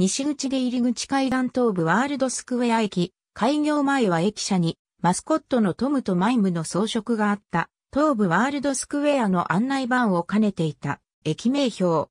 西口出入り口階段東部ワールドスクウェア駅、開業前は駅舎に、マスコットのトムとマイムの装飾があった、東部ワールドスクウェアの案内板を兼ねていた、駅名標。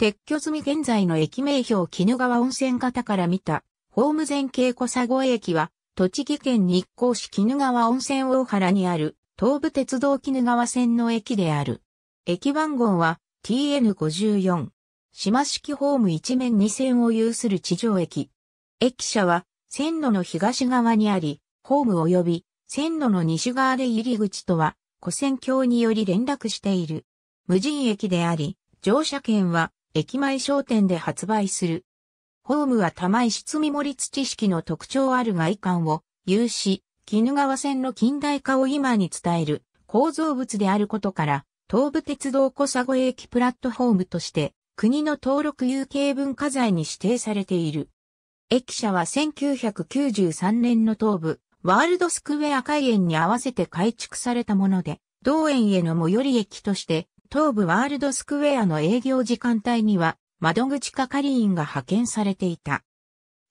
撤去済み現在の駅名標鬼怒川温泉方から見た、ホーム前景小佐越駅は、栃木県日光市鬼怒川温泉大原にある、東武鉄道鬼怒川線の駅である。駅番号は TN54。島式ホーム一面二線を有する地上駅。駅舎は線路の東側にあり、ホーム及び線路の西側で入り口とは、古線橋により連絡している。無人駅であり、乗車券は駅前商店で発売する。ホームは玉石積森土式の特徴ある外観を有し、絹川線の近代化を今に伝える構造物であることから、東武鉄道小佐越駅プラットホームとして国の登録有形文化財に指定されている。駅舎は1993年の東部、ワールドスクウェア開園に合わせて改築されたもので、同園への最寄り駅として、東部ワールドスクウェアの営業時間帯には、窓口係員が派遣されていた。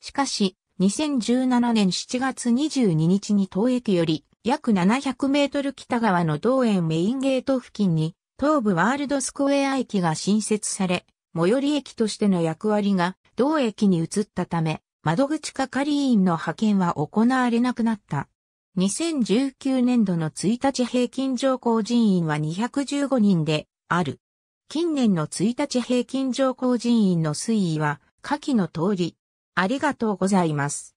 しかし、2017年7月22日に東駅より約700メートル北側の同園メインゲート付近に東部ワールドスクウェア駅が新設され、最寄り駅としての役割が同駅に移ったため、窓口係員の派遣は行われなくなった。2019年度の1日平均乗降人員は215人である。近年の1日平均乗降人員の推移は下記の通り。ありがとうございます。